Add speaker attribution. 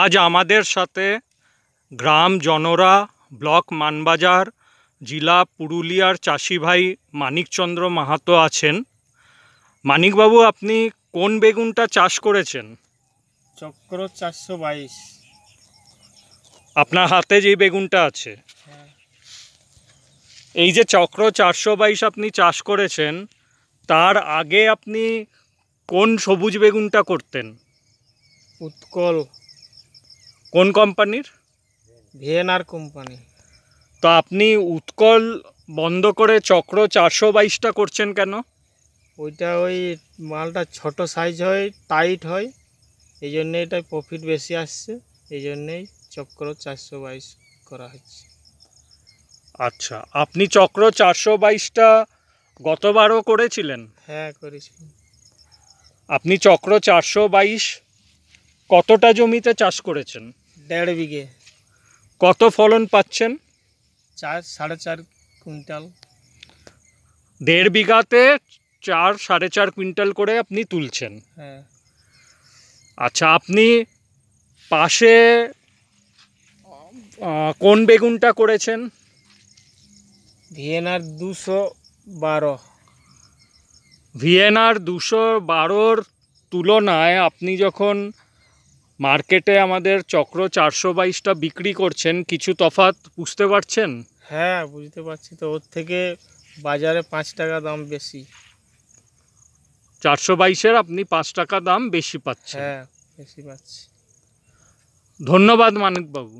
Speaker 1: আজ আমাদের সাথে গ্রাম জনরা ব্লক মানবাজার জেলা পুরুলিয়ার চাষিভাই মানিকচন্দ্র মাহাতো আছেন মানিকবাবু আপনি কোন বেগুনটা চাষ করেছেন
Speaker 2: চক্র চারশো
Speaker 1: বাইশ আপনার হাতে যে বেগুনটা আছে হ্যাঁ। এই যে চক্র চারশো বাইশ আপনি চাষ করেছেন তার আগে আপনি কোন সবুজ বেগুনটা করতেন উৎকল কোন কোম্পানির
Speaker 2: ভিএনআর কোম্পানি
Speaker 1: তো আপনি উৎকল বন্ধ করে চক্র চারশো বাইশটা করছেন কেন
Speaker 2: ওইটা ওই মালটা ছোট সাইজ হয় টাইট হয় এই জন্যে এটা প্রফিট বেশি আসছে এই জন্যেই চক্র চারশো বাইশ করা হচ্ছে
Speaker 1: আচ্ছা আপনি চক্র চারশো বাইশটা গতবারও করেছিলেন
Speaker 2: হ্যাঁ করেছি
Speaker 1: আপনি চক্র চারশো বাইশ কতটা জমিতে চাষ করেছেন দেড় বিঘে কত ফলন পাচ্ছেন
Speaker 2: চার সাড়ে চার কুইন্টাল
Speaker 1: দেড় বিঘাতে চার সাড়ে চার কুইন্টাল করে আপনি তুলছেন হ্যাঁ আচ্ছা আপনি পাশে কোন বেগুনটা করেছেন ভিয়েনার দুশো বারো ভিয়েনার দুশো বারোর তুলনায় আপনি যখন মার্কেটে আমাদের চক্র চারশো বাইশটা বিক্রি করছেন কিছু তফাত বুঝতে পারছেন
Speaker 2: হ্যাঁ বুঝতে পারছি তো ওর থেকে বাজারে পাঁচ টাকা দাম বেশি
Speaker 1: চারশো বাইশের আপনি পাঁচ টাকা দাম বেশি পাচ্ছেন হ্যাঁ
Speaker 2: বেশি পাচ্ছি
Speaker 1: ধন্যবাদ মানিকবাবু